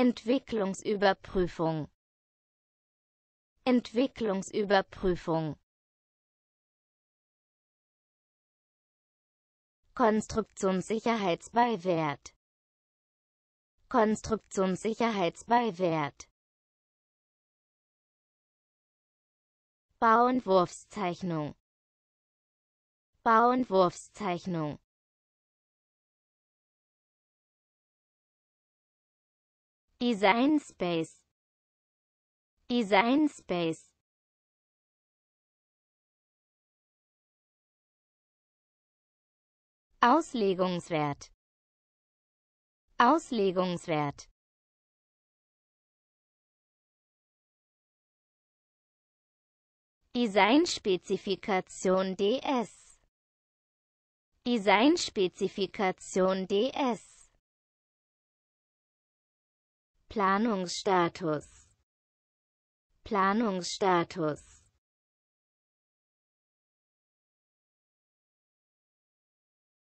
Entwicklungsüberprüfung Entwicklungsüberprüfung Konstruktionssicherheitsbeiwert Konstruktionssicherheitsbeiwert Bauentwurfszeichnung Bauentwurfszeichnung Design Space Design Space Auslegungswert Auslegungswert Designspezifikation DS Designspezifikation DS Planungsstatus Planungsstatus